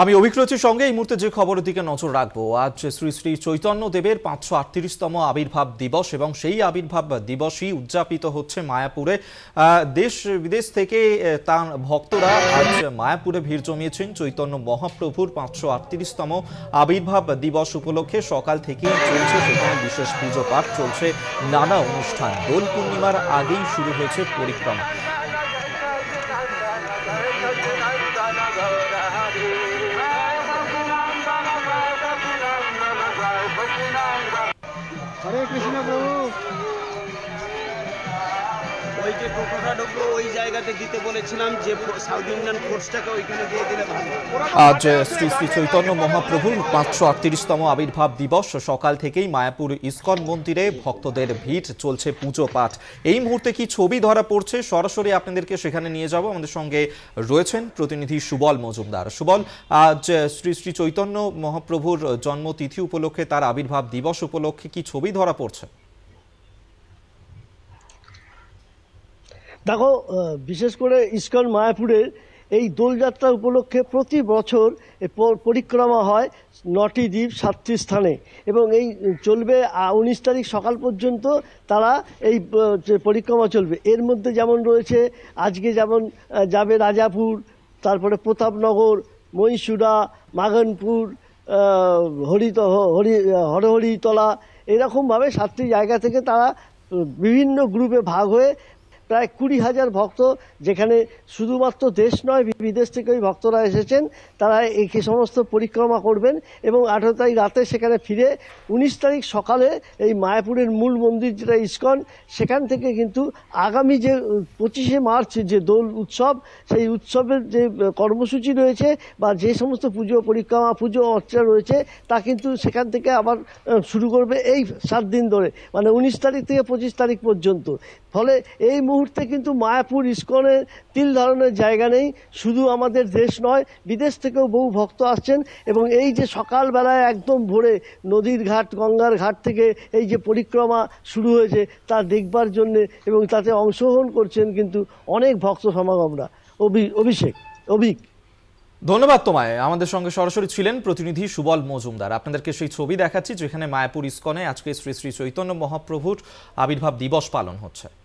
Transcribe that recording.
আমি অভিক্রচির সঙ্গে এই মুহূর্তে যে খবরের দিকে নজর রাখবো আজ শ্রী শ্রী চৈতন্য দেবের পাঁচশো আটত্রিশতম আবির্ভাব দিবস এবং সেই আবির্ভাব দিবসই উদযাপিত হচ্ছে মায়াপুরে দেশ বিদেশ থেকে তার ভক্তরা আজ মায়াপুরে ভিড় জমিয়েছেন চৈতন্য মহাপ্রভুর পাঁচশো আটত্রিশতম আবির্ভাব দিবস উপলক্ষে সকাল থেকে চলছে সেখানে বিশেষ পুজো পাঠ চলছে নানা অনুষ্ঠান দোল পূর্ণিমার আগেই শুরু হয়েছে পরিক্রমা हरे कृष्ण प्रभु ওই যে টোটোটাটুকু ওই জায়গাতে দিতে বলেছিলাম যে সাউথ ইন্ডিয়ান ফোর্সটাকে ওইখানে দিয়ে দিলে ভালো আজ শ্রী শ্রী চৈতন্য মহাপ্রভুর পাঁচশো আটত্রিশতম আবির্ভাব দিবস সকাল থেকেই মায়াপুর ইস্কন মন্দিরে ভক্তদের ভিড় চলছে পুজো পাঠ এই মুহূর্তে কি ছবি ধরা পড়ছে সরাসরি আপনাদেরকে সেখানে নিয়ে যাব আমাদের সঙ্গে রয়েছেন প্রতিনিধি সুবল মজুমদার সুবল আজ শ্রী শ্রী চৈতন্য মহাপ্রভুর জন্মতিথি উপলক্ষে তার আবির্ভাব দিবস উপলক্ষে কি ছবি ধরা পড়ছে দেখো বিশেষ করে ইস্কন মায়াপুরের এই দোলযাত্রা উপলক্ষে প্রতি বছর পরিক্রমা হয় নটি দ্বীপ সাতটি স্থানে এবং এই চলবে উনিশ তারিখ সকাল পর্যন্ত তারা এই পরিক্রমা চলবে এর মধ্যে যেমন রয়েছে আজকে যেমন যাবে রাজাপুর তারপরে প্রতাপনগর মহীশুরা মাগনপুর হরিত হরি হরহরিতলা এরকমভাবে সাতটি জায়গা থেকে তারা বিভিন্ন গ্রুপে ভাগ হয়ে প্রায় কুড়ি হাজার ভক্ত যেখানে শুধুমাত্র দেশ নয় বিদেশ থেকে ওই ভক্তরা এসেছেন তারা এই সমস্ত পরিক্রমা করবেন এবং আঠেরো তারিখ রাতে সেখানে ফিরে উনিশ তারিখ সকালে এই মায়াপুরের মূল মন্দির যেটা ইস্কন সেখান থেকে কিন্তু আগামী যে পঁচিশে মার্চ যে দোল উৎসব সেই উৎসবের যে কর্মসূচি রয়েছে বা যে সমস্ত পুজো পরিক্রমা পুজো অর্চনা রয়েছে তা কিন্তু সেখান থেকে আবার শুরু করবে এই সাত দিন ধরে মানে উনিশ তারিখ থেকে পঁচিশ তারিখ পর্যন্ত ফলে এই মুহূর্তে মুহূর্তে কিন্তু মায়াপুর ইস্কনের তিল ধরনের জায়গা নেই শুধু আমাদের দেশ নয় বিদেশ থেকেও বহু ভক্ত আসছেন এবং এই যে সকালবেলায় একদম ভোরে নদীর ঘাট গঙ্গার ঘাট থেকে এই যে পরিক্রমা শুরু হয়েছে তা দেখবার জন্যে এবং তাতে অংশগ্রহণ করছেন কিন্তু অনেক ভক্ত সমাগমরা অভি অভিষেক অভিক ধন্যবাদ তোমায় আমাদের সঙ্গে সরাসরি ছিলেন প্রতিনিধি সুবল মজুমদার আপনাদেরকে সেই ছবি দেখাচ্ছি যেখানে মায়াপুর ইস্কনে আজকে শ্রী শ্রী চৈতন্য মহাপ্রভুর আবির্ভাব দিবস পালন হচ্ছে